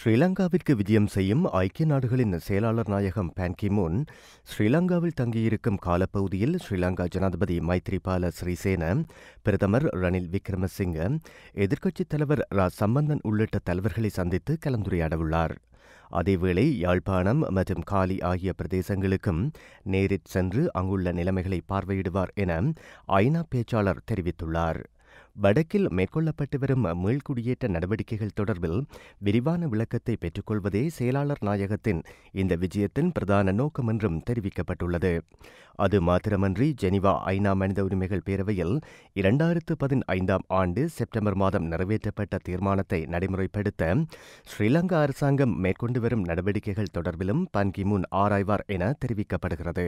ஸ்ரீலங்காவிற்கு விஜயம் செய்யும் ஐக்கிய நாடுகளின் செயலாளர் நாயகம் பான்கிமுன் ஸ்ரீலங்காவில் தங்கியிருக்கும் காலப்பகுதியில் ஸ்ரீலங்கா ஜனாதிபதி மைத்ரிபால ஸ்ரீசேன பிரதமர் ரணில் விக்ரமசிங்க எதிர்க்கட்சித் தலைவர் ரா சம்பந்தன் உள்ளிட்ட தலைவர்களை சந்தித்து கலந்துரையாடவுள்ளார் அதேவேளை யாழ்ப்பாணம் மற்றும் காலி ஆகிய பிரதேசங்களுக்கும் நேரில் சென்று அங்குள்ள நிலைமைகளை பார்வையிடுவார் என ஐநா பேச்சாளர் தெரிவித்துள்ளார் வடக்கில் மேற்கொள்ளப்பட்டு வரும் மீள்குடியேற்ற நடவடிக்கைகள் தொடர்பில் விரிவான விளக்கத்தை பெற்றுக்கொள்வதே செயலாளர் நாயகத்தின் இந்த விஜயத்தின் பிரதான நோக்கம் என்றும் தெரிவிக்கப்பட்டுள்ளது அது மாத்திரமன்றி ஜெனிவா ஐநா மனித உரிமைகள் பேரவையில் இரண்டாயிரத்து பதினைந்தாம் ஆண்டு செப்டம்பர் மாதம் நிறைவேற்றப்பட்ட தீர்மானத்தை நடைமுறைப்படுத்த ஸ்ரீலங்கா அரசாங்கம் மேற்கொண்டு வரும் நடவடிக்கைகள் தொடர்பிலும் பன்கிமுன் ஆராய்வார் என தெரிவிக்கப்படுகிறது